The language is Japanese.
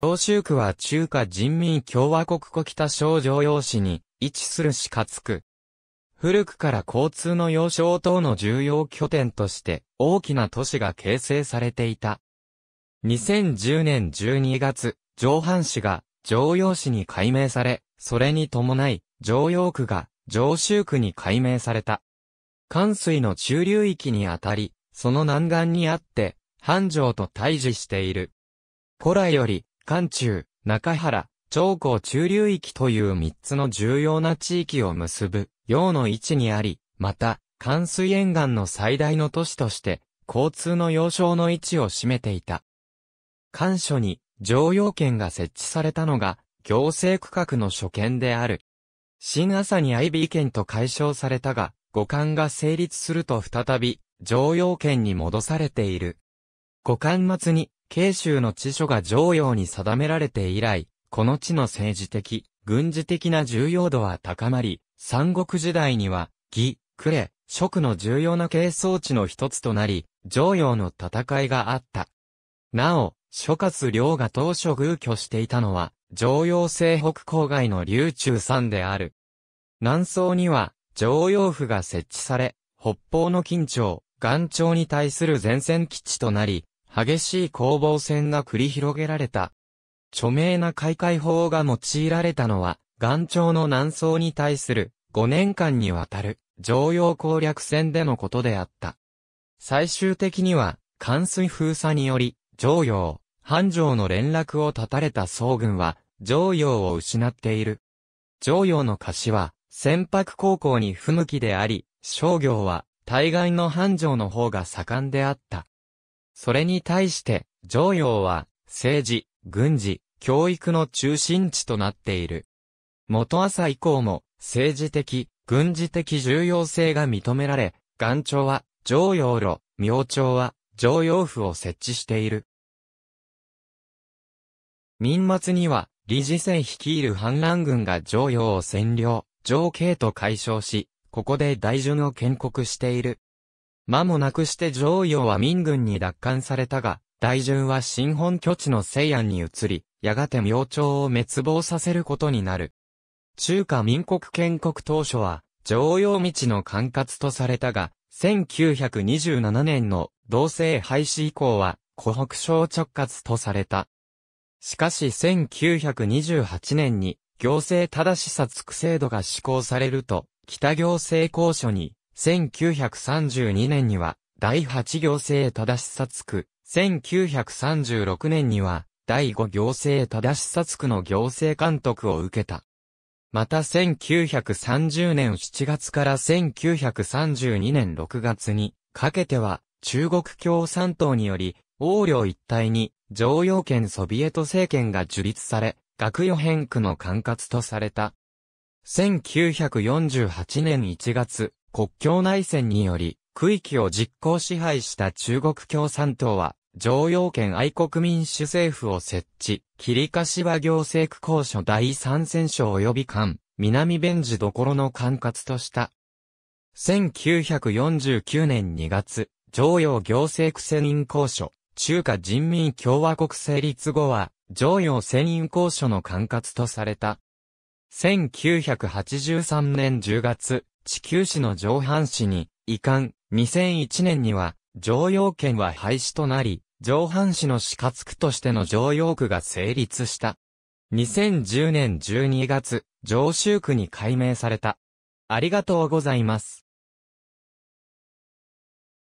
上州区は中華人民共和国古北省城陽市に位置する市勝区。古くから交通の要衝等の重要拠点として大きな都市が形成されていた。2010年12月、上半市が常陽市に改名され、それに伴い常陽区が上州区に改名された。関水の中流域にあたり、その南岸にあって、繁盛と対峙している。古来より、関中、中原、長江中流域という三つの重要な地域を結ぶ、洋の位置にあり、また、関水沿岸の最大の都市として、交通の要衝の位置を占めていた。関所に、常用圏が設置されたのが、行政区画の所見である。新朝に IB 県と解消されたが、五感が成立すると再び、常用圏に戻されている。五感末に、慶州の地所が常用に定められて以来、この地の政治的、軍事的な重要度は高まり、三国時代には、義、呉、蜀の重要な係争地の一つとなり、常用の戦いがあった。なお、諸葛亮が当初偶居していたのは、常用西北郊外の流中山である。南宋には、常用府が設置され、北方の近町、岩町に対する前線基地となり、激しい攻防戦が繰り広げられた。著名な開会法が用いられたのは、岩頂の南宋に対する5年間にわたる常用攻略戦でのことであった。最終的には、関水封鎖により、常用、繁盛の連絡を断たれた総軍は、常用を失っている。常用の貸しは、船舶航行に不向きであり、商業は、対外の繁盛の方が盛んであった。それに対して、常陽は、政治、軍事、教育の中心地となっている。元朝以降も、政治的、軍事的重要性が認められ、元朝は、常陽路、明朝は、常陽府を設置している。民末には、李事世率いる反乱軍が常陽を占領、常慶と解消し、ここで大順を建国している。間もなくして上洋は民軍に奪還されたが、大順は新本拠地の西安に移り、やがて明朝を滅亡させることになる。中華民国建国当初は、常用道の管轄とされたが、1927年の同政廃止以降は、湖北省直轄とされた。しかし1928年に、行政正しさつく制度が施行されると、北行政公所に1932年には、第8行政正しさつく、1936年には、第5行政正しさつくの行政監督を受けた。また1930年7月から1932年6月にかけては中国共産党により王領一帯に常用圏ソビエト政権が樹立され学与変区の管轄とされた。1948年1月、国境内戦により、区域を実効支配した中国共産党は、常用県愛国民主政府を設置、霧柏行政区公所第三戦省及び官、南弁治どころの管轄とした。1949年2月、常用行政区専任公所、中華人民共和国成立後は、常用専任公所の管轄とされた。1983年10月、地球史の上半史に、移管、2001年には、常用権は廃止となり、上半史の死活区としての常用区が成立した。2010年12月、上州区に改名された。ありがとうございます。